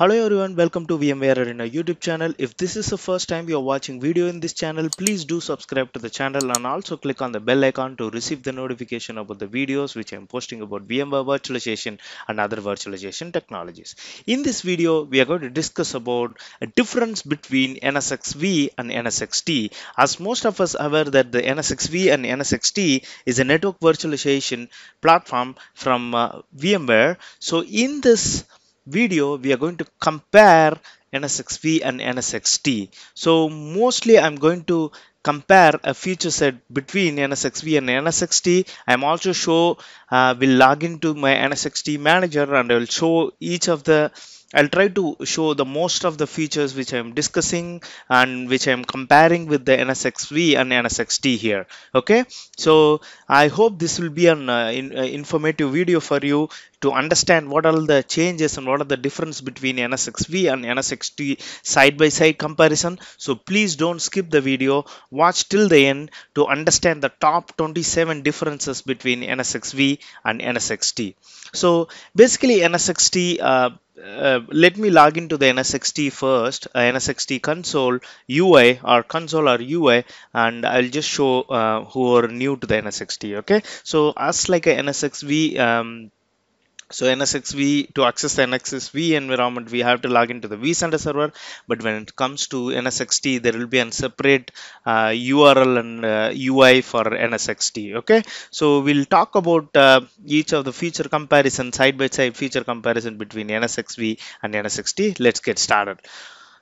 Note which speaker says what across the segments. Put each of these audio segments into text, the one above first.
Speaker 1: Hello everyone, welcome to VMware Arena YouTube channel. If this is the first time you're watching video in this channel, please do subscribe to the channel and also click on the bell icon to receive the notification about the videos which I'm posting about VMware virtualization and other virtualization technologies. In this video, we are going to discuss about a difference between NSXV and NSXT. As most of us aware that the NSXV and NSXT is a network virtualization platform from uh, VMware. So in this video we are going to compare NSXv and NSXT. So mostly I'm going to compare a feature set between NSXV and NSXT. I'm also show uh, will log into my NSXT manager and I will show each of the I'll try to show the most of the features which I'm discussing and which I'm comparing with the NSXV and NSXT here okay so I hope this will be an uh, in, uh, informative video for you to understand what are the changes and what are the difference between NSXV and NSXT side by side comparison so please don't skip the video watch till the end to understand the top 27 differences between NSXV and NSXT so basically NSXT uh, uh, let me log into the NSXT first, uh, NSXT console UI or console or UI, and I'll just show uh, who are new to the NSXT. Okay, so as like a NSXV um, so NSXV, to access the NSXV environment, we have to log into the vCenter server. But when it comes to NSXT, there will be a separate uh, URL and uh, UI for NSXT. Okay, so we'll talk about uh, each of the feature comparison, side-by-side -side feature comparison between NSXV and NSXT. Let's get started.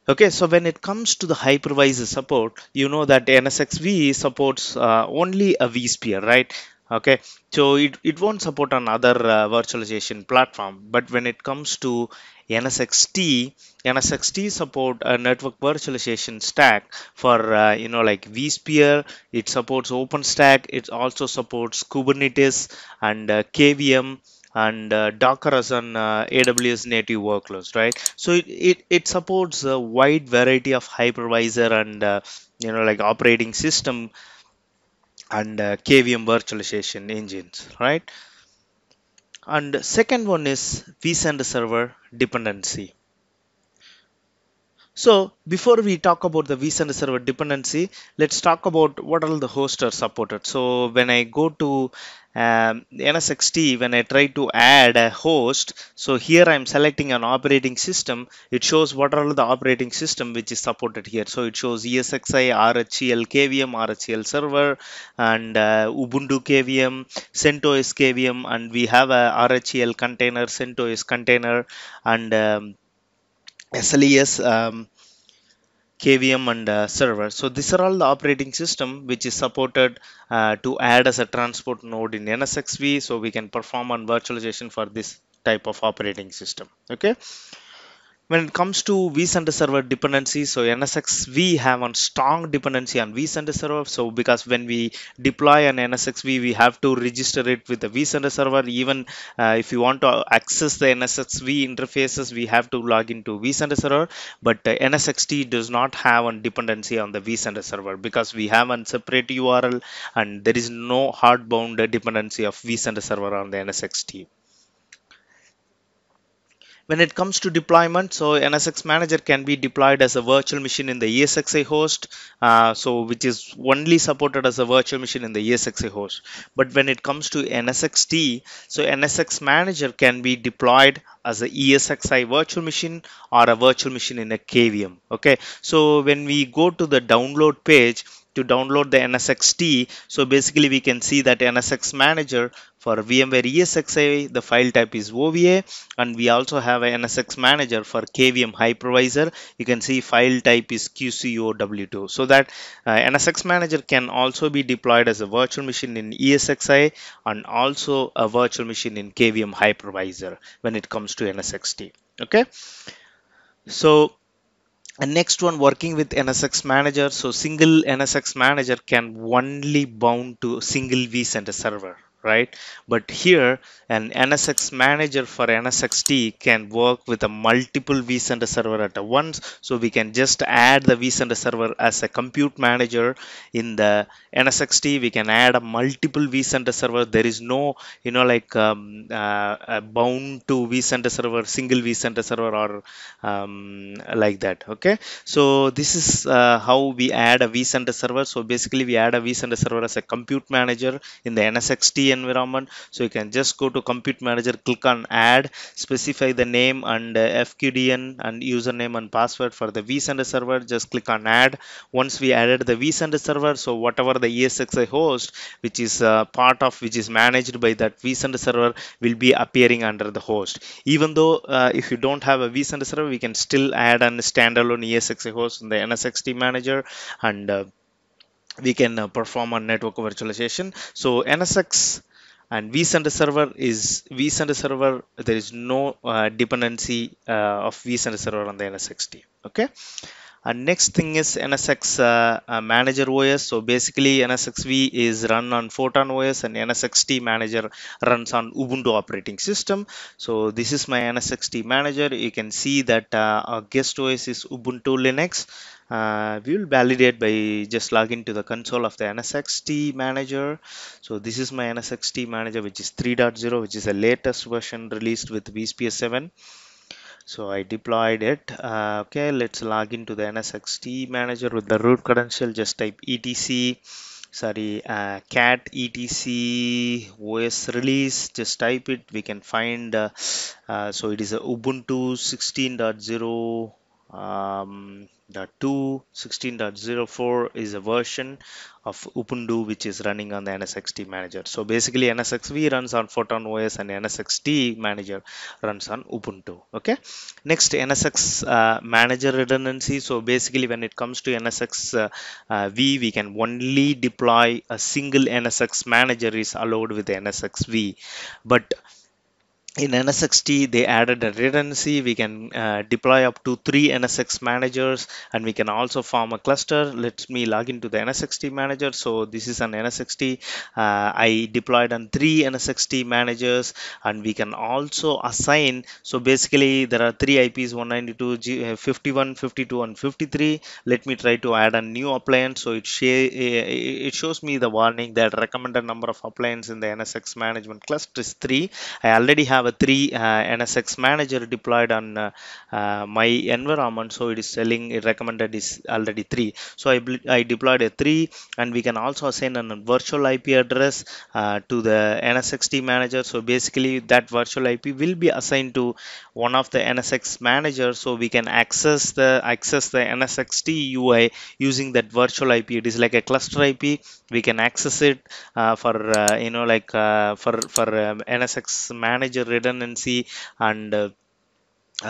Speaker 1: Okay, so when it comes to the hypervisor support, you know that NSXV supports uh, only a vSphere, right? okay so it, it won't support another uh, virtualization platform but when it comes to nsxt nsxt support a uh, network virtualization stack for uh, you know like vsphere it supports openstack it also supports kubernetes and uh, kvm and uh, docker as an uh, aws native workloads right so it, it, it supports a wide variety of hypervisor and uh, you know like operating system and uh, KVM virtualization engines, right? And second one is vSend server dependency. So before we talk about the vSend server dependency, let's talk about what all the hosts are supported. So when I go to um, NSXT when I try to add a host so here I'm selecting an operating system it shows what are the operating system which is supported here so it shows ESXi RHEL KVM RHEL server and uh, Ubuntu KVM CentOS KVM and we have a RHEL container CentOS container and um, SLES um, KVM and uh, server. So these are all the operating system which is supported uh, to add as a transport node in NSXV. So we can perform on virtualization for this type of operating system. Okay when it comes to vCenter server dependency, so NSX v have a strong dependency on vCenter server. So because when we deploy an v, we have to register it with the vCenter server. Even uh, if you want to access the v interfaces, we have to log into vCenter server. But uh, NSXT does not have a dependency on the vCenter server because we have a separate URL and there is no hard bound dependency of vCenter server on the NSXT. When it comes to deployment, so NSX Manager can be deployed as a virtual machine in the ESXi host, uh, so which is only supported as a virtual machine in the ESXi host. But when it comes to NSXT, so NSX Manager can be deployed as a ESXi virtual machine or a virtual machine in a KVM. Okay, so when we go to the download page, to download the NSXT. So basically we can see that NSX manager for VMware ESXi, the file type is OVA and we also have a NSX manager for KVM hypervisor. You can see file type is QCOW2 so that uh, NSX manager can also be deployed as a virtual machine in ESXi and also a virtual machine in KVM hypervisor when it comes to NSXT. Okay. So and next one working with NSX manager so single NSX manager can only bound to single vCenter server right but here an nsx manager for nsxt can work with a multiple vcenter server at once so we can just add the vcenter server as a compute manager in the nsxt we can add a multiple vcenter server there is no you know like um, uh, bound to vcenter server single vcenter server or um, like that okay so this is uh, how we add a vcenter server so basically we add a vcenter server as a compute manager in the nsxt environment so you can just go to compute manager click on add specify the name and uh, fqdn and username and password for the vcenter server just click on add once we added the vcenter server so whatever the esxi host which is uh, part of which is managed by that vcenter server will be appearing under the host even though uh, if you don't have a vcenter server we can still add a standalone esxi host in the nsxt manager and uh, we can uh, perform a network virtualization so nsx and vcenter server is vcenter server there is no uh, dependency uh, of vcenter server on the NSX team okay and next thing is nsx uh, uh, manager os so basically nsxv is run on photon os and nsxt manager runs on ubuntu operating system so this is my nsxt manager you can see that uh, guest os is ubuntu linux uh, we will validate by just logging to the console of the NSXT manager so this is my NSXT manager which is 3.0 which is the latest version released with vSphere 7 so I deployed it uh, okay let's log into the NSXT manager with the root credential just type etc sorry uh, cat etc os release just type it we can find uh, uh, so it is a ubuntu 16.0 um, the 2.16.04 is a version of Ubuntu which is running on the NSXT manager. So basically NSXV runs on Photon OS and NSXT manager runs on Ubuntu. Okay. Next NSX uh, manager redundancy. So basically when it comes to NSX uh, uh, V we can only deploy a single NSX manager is allowed with NSXV. But in NSXT, they added a redundancy. We can uh, deploy up to three NSX managers and we can also form a cluster. Let me log into the NSXT manager. So this is an NSXT. Uh, I deployed on three NSXT managers and we can also assign. So basically there are three IPs 192, uh, 51, 52 and 53. Let me try to add a new appliance. So it, sh uh, it shows me the warning that recommended number of appliances in the NSX management cluster is three. I already have have a three uh, NSX manager deployed on uh, uh, my environment. So it is telling it recommended is already three. So I, I deployed a three and we can also assign a virtual IP address to the NSXT manager. So basically that virtual IP will be assigned to one of the NSX managers, So we can access the access the NSXT UI using that virtual IP. It is like a cluster IP. We can access it uh, for uh, you know like uh, for for um, NSX manager redundancy and uh,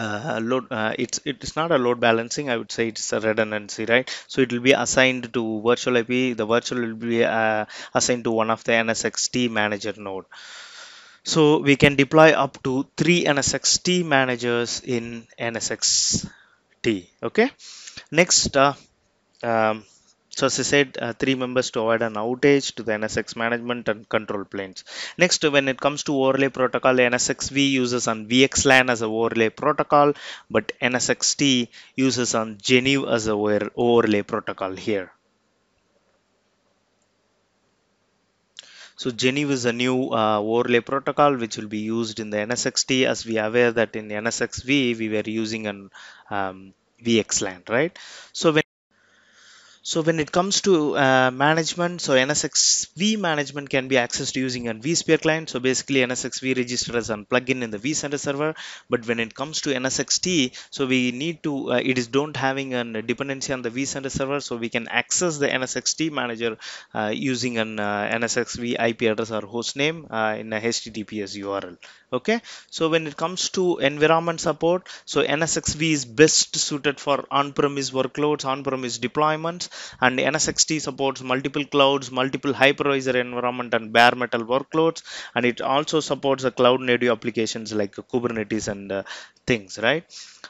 Speaker 1: uh, load uh, it's it's not a load balancing i would say it's a redundancy right so it will be assigned to virtual ip the virtual will be uh, assigned to one of the nsxt manager node so we can deploy up to three nsxt managers in nsxt okay next uh, um, so as I said, uh, three members to avoid an outage to the NSX management and control planes. Next, when it comes to overlay protocol, NSXV uses on VXLAN as a overlay protocol, but NSXT uses on Geneve as a overlay protocol here. So Geneve is a new uh, overlay protocol which will be used in the NSXT as we are aware that in NSXV we were using an um, VXLAN, right? So when so when it comes to uh, management, so NSXV management can be accessed using a vSphere client. So basically NSXV register as a plugin in the vCenter server. But when it comes to NSXT, so we need to, uh, it is don't having a dependency on the vCenter server. So we can access the NSXT manager uh, using an uh, NSXV IP address or host name uh, in a HTTPS URL. Okay. So when it comes to environment support, so NSXV is best suited for on-premise workloads, on-premise deployments and NSXT supports multiple clouds, multiple hypervisor environment and bare metal workloads and it also supports the cloud native applications like Kubernetes and uh, things, right?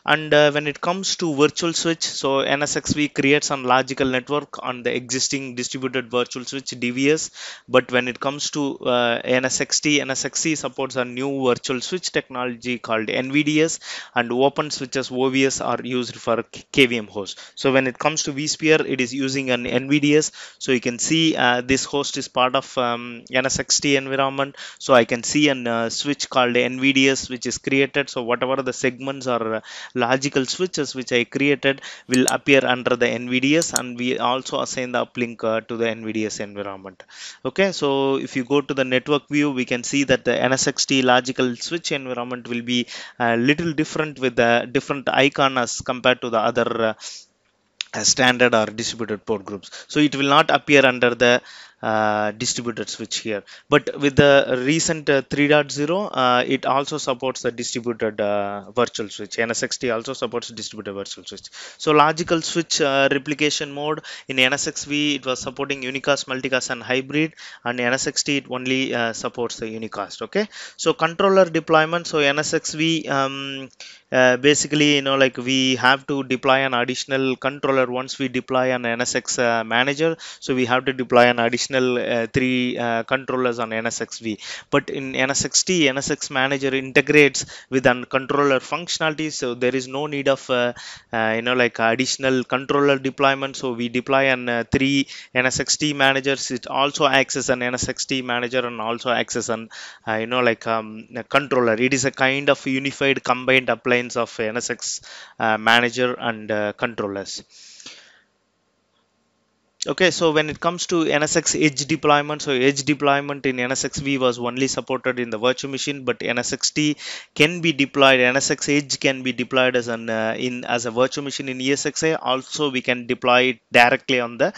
Speaker 1: And uh, when it comes to virtual switch, so NSXV creates a logical network on the existing distributed virtual switch DVS, but when it comes to uh, NSXT, NSXC supports a new virtual switch technology called NVDS and open switches OVS are used for KVM hosts. So when it comes to vSphere, it is using an NVDS. So you can see uh, this host is part of um, NSXT environment. So I can see a uh, switch called NVDS which is created. So whatever the segments or uh, logical switches which I created will appear under the NVDS and we also assign the uplink uh, to the NVDS environment. Okay, so if you go to the network view, we can see that the NSXT logical switch environment will be a uh, little different with the different icon as compared to the other standard or distributed port groups so it will not appear under the uh, distributed switch here but with the recent uh, 3.0 uh, it also supports the distributed virtual switch NSXT also supports distributed virtual switch so logical switch replication mode in NSXV it was supporting unicast multicast and hybrid and NSXT it only supports the unicast okay so controller deployment so NSXV um, uh, basically you know like we have to deploy an additional controller once we deploy an nsx uh, manager so we have to deploy an additional additional uh, three uh, controllers on NSXV. But in NSXT, NSX Manager integrates with controller functionality, so there is no need of uh, uh, you know like additional controller deployment. So we deploy an uh, three NSXT managers. It also acts as an NSXT manager and also acts as an you know like um, controller. It is a kind of unified combined appliance of NSX manager and controllers okay so when it comes to nsx edge deployment so edge deployment in nsxv was only supported in the virtual machine but nsxt can be deployed nsx edge can be deployed as an uh, in as a virtual machine in esxa also we can deploy it directly on the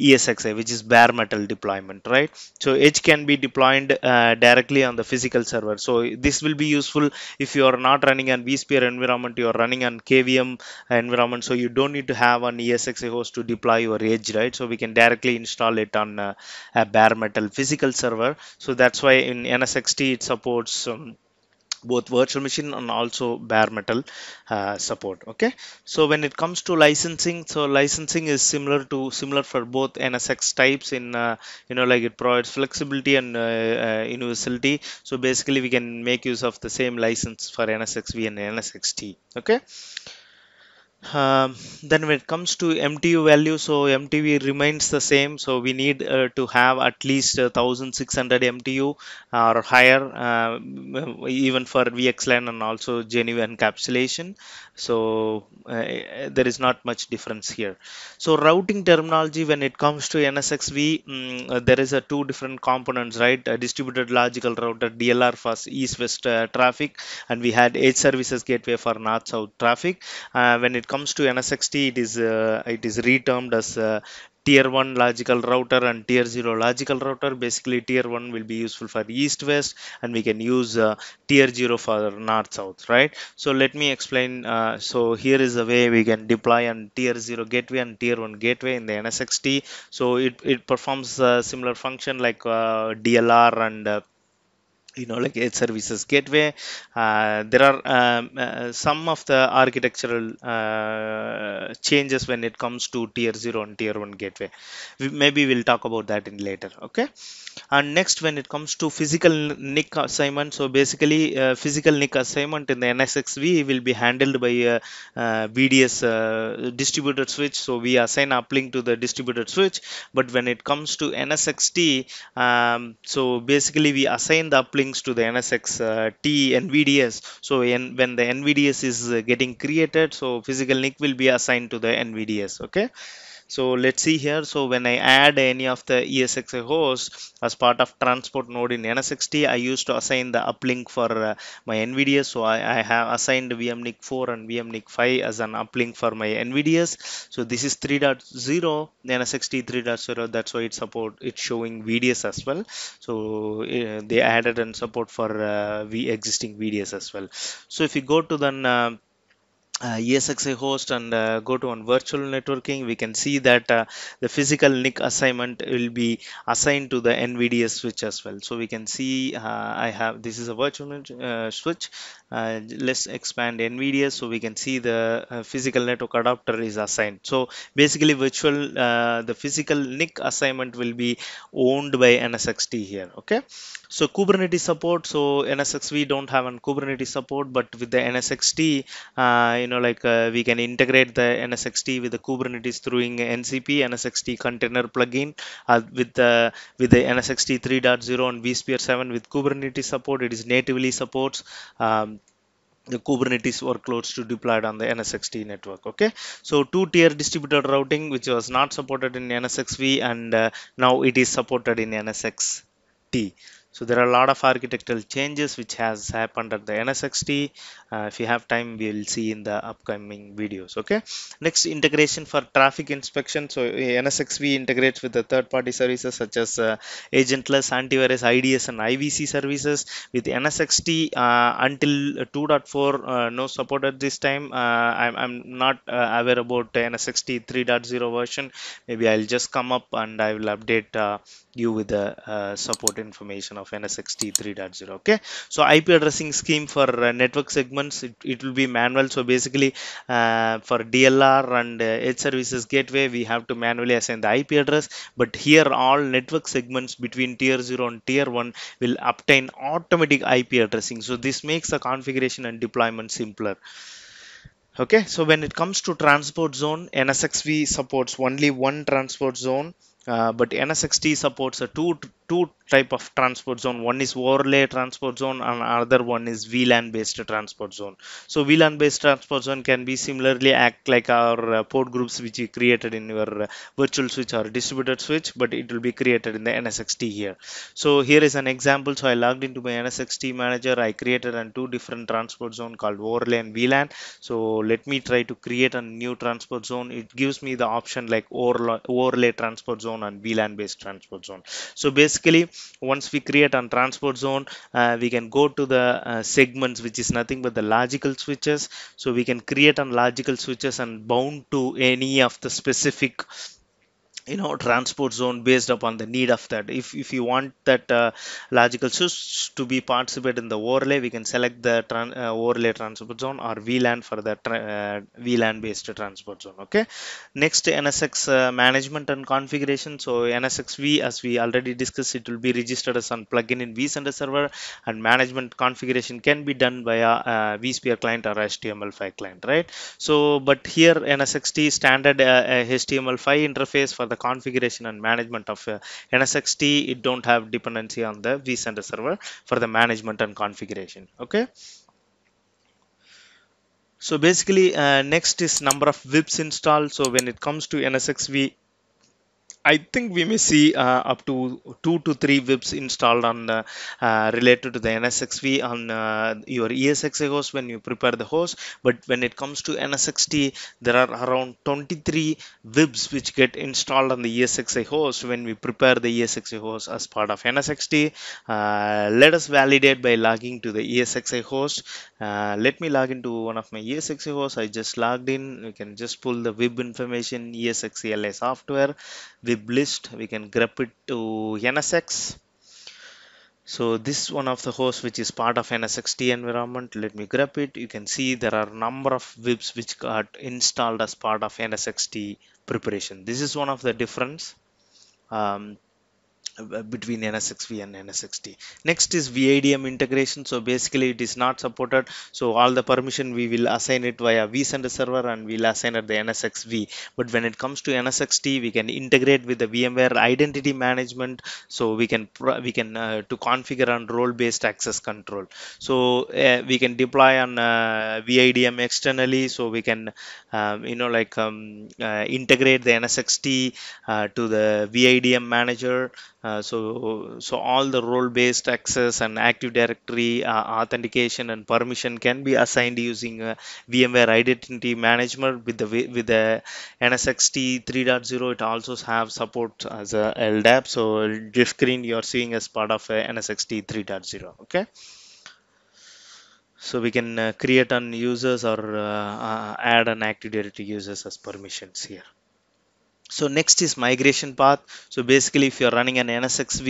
Speaker 1: ESXi which is bare metal deployment right so edge can be deployed uh, directly on the physical server so this will be useful if you are not running on vSphere environment you are running on KVM environment so you don't need to have an ESXi host to deploy your edge right so we can directly install it on a, uh, a bare metal physical server so that's why in NSXT it supports um, both virtual machine and also bare metal uh, support okay so when it comes to licensing so licensing is similar to similar for both nsx types in uh, you know like it provides flexibility and uh, uh, universality so basically we can make use of the same license for nsxv and nsxt okay um, then when it comes to MTU value, so MTU remains the same. So we need uh, to have at least 1600 uh, MTU or higher, uh, even for VXLAN and also GNU encapsulation. So uh, there is not much difference here. So routing terminology, when it comes to NSXV, um, mm, uh, there is a two different components, right? A distributed logical router DLR for east-west uh, traffic, and we had edge services gateway for north-south traffic. when it comes to NSXT, it is uh, it is retermed as uh, tier 1 logical router and tier 0 logical router basically tier 1 will be useful for east west and we can use uh, tier 0 for north south right so let me explain uh, so here is the way we can deploy on tier 0 gateway and tier 1 gateway in the nsxt so it, it performs similar function like uh, dlr and uh, you know like edge services gateway uh, there are um, uh, some of the architectural uh, changes when it comes to tier 0 and tier 1 gateway we, maybe we'll talk about that in later okay and next when it comes to physical nic assignment so basically uh, physical nic assignment in the nsxv will be handled by a, uh, uh vds uh, distributed switch so we assign uplink to the distributed switch but when it comes to nsxt um, so basically we assign the uplinks to the nsxt uh, nvds so in, when the nvds is uh, getting created so physical nic will be assigned to the nvds okay so let's see here so when I add any of the ESXi hosts as part of transport node in NSXT I used to assign the uplink for uh, my NVDS so I, I, have assigned VMNIC 4 and VMNIC 5 as an uplink for my NVDS so this is 3.0 NSXT 3.0 that's why it support it's showing VDS as well so uh, they added and support for uh, the existing VDS as well so if you go to then uh, uh, ESXi host and uh, go to on virtual networking we can see that uh, the physical NIC assignment will be assigned to the NVDA switch as well so we can see uh, I have this is a virtual uh, switch uh, let's expand NVDA so we can see the physical network adapter is assigned so basically virtual the physical NIC assignment will be owned by NSXT here okay so Kubernetes support. So NSX we don't have an Kubernetes support, but with the NSXT, uh, you know, like uh, we can integrate the NSXT with the Kubernetes through NCP NSXT container plugin uh, with the with the NSXT 3.0 and vSphere 7 with Kubernetes support. It is natively supports. Um, the Kubernetes workloads to deployed on the NSXT network. Okay, so two-tier distributed routing, which was not supported in NSXV, and uh, now it is supported in NSXT so there are a lot of architectural changes which has happened at the NSXT uh, if you have time we will see in the upcoming videos okay next integration for traffic inspection so NSXV integrates with the third-party services such as uh, agentless antivirus IDS and IVC services with NSXT uh, until 2.4 uh, no support at this time uh, I'm, I'm, not uh, aware about NSXT 3.0 version maybe I'll just come up and I will update you with the support information of NS63.0 okay so IP addressing scheme for uh, network segments it, it will be manual so basically uh, for DLR and uh, edge services gateway we have to manually assign the IP address but here all network segments between tier 0 and tier 1 will obtain automatic IP addressing so this makes the configuration and deployment simpler okay so when it comes to transport zone NSXV supports only one transport zone uh, but NSXT supports a two two type of transport zone one is overlay transport zone and other one is vlan based transport zone so vlan based transport zone can be similarly act like our uh, port groups which we created in your uh, virtual switch or distributed switch but it will be created in the nsxt here so here is an example so i logged into my nsxt manager i created two different transport zone called overlay and vlan so let me try to create a new transport zone it gives me the option like overlay transport zone and vlan based transport zone so basically basically once we create a transport zone uh, we can go to the uh, segments which is nothing but the logical switches so we can create on logical switches and bound to any of the specific you know transport zone based upon the need of that if if you want that uh, logical switch to be participate in the overlay we can select the tran uh, overlay transport zone or vlan for the uh, vlan based transport zone okay next nsx uh, management and configuration so NSX v as we already discussed it will be registered as on plugin in vcenter server and management configuration can be done via a, uh, uh, vsphere client or html5 client right so but here nsxt standard html5 interface for the configuration and management of uh, NSXT, it don't have dependency on the vCenter server for the management and configuration. Okay. So basically, uh, next is number of VIPs installed. So when it comes to NSXV, I think we may see uh, up to two to three VIPs installed on uh, related to the NSXV on uh, your ESXi host when you prepare the host. But when it comes to NSXT, there are around 23 VIPs which get installed on the ESXi host when we prepare the ESXi host as part of NSXT. Uh, let us validate by logging to the ESXi host. Uh, let me log into one of my ESXi hosts. I just logged in. You can just pull the VIB information, ESX LA software we can grab it to nsx so this one of the host which is part of NSXT environment let me grab it you can see there are number of VIPs which got installed as part of NSXT preparation this is one of the difference um, uh, between NSXV and NSXT. Next is VADM integration. So basically it is not supported. So all the permission we will assign it via vCenter server and we'll assign it the NSXV. But when it comes to NSXT, we can integrate with the VMware identity management. So we can we can uh, to configure on role based access control. So uh, we can deploy on uh, VADM externally. So we can um, you know like um, uh, integrate the NSXT uh, to the VADM manager uh, so so all the role based access and active directory uh, authentication and permission can be assigned using uh, VMware identity management with the with the NSXT 3.0 it also have support as a LDAP so diff screen you're seeing as part of NSXT 3.0 okay so we can uh, create an users or uh, uh, add an active directory users as permissions here so next is migration path so basically if you're running an nsxv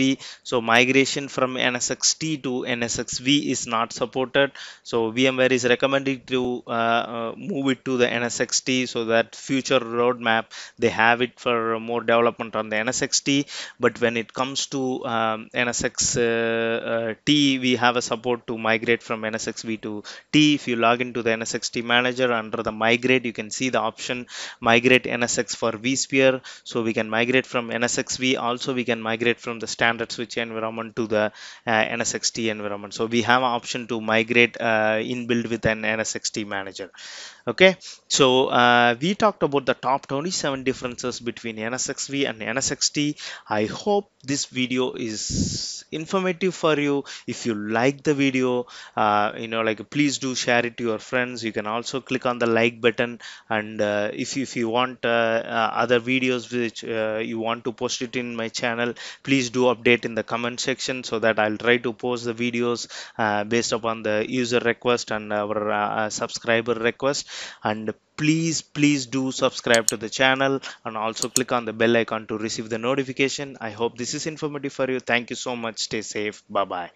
Speaker 1: so migration from nsxt to nsxv is not supported so vmware is recommending to uh, uh, move it to the nsxt so that future roadmap they have it for more development on the nsxt but when it comes to um, nsxt uh, uh, we have a support to migrate from nsxv to t if you log into the nsxt manager under the migrate you can see the option migrate nsx for vSphere here so we can migrate from nsxv also we can migrate from the standard switch environment to the uh, nsxt environment so we have an option to migrate uh, inbuilt with an nsxt manager okay so uh, we talked about the top 27 differences between nsxv and nsxt i hope this video is informative for you if you like the video uh, you know like please do share it to your friends you can also click on the like button and uh, if, if you want uh, uh, other videos videos which uh, you want to post it in my channel please do update in the comment section so that i'll try to post the videos uh, based upon the user request and our uh, uh subscriber request and please please do subscribe to the channel and also click on the bell icon to receive the notification i hope this is informative for you thank you so much stay safe bye bye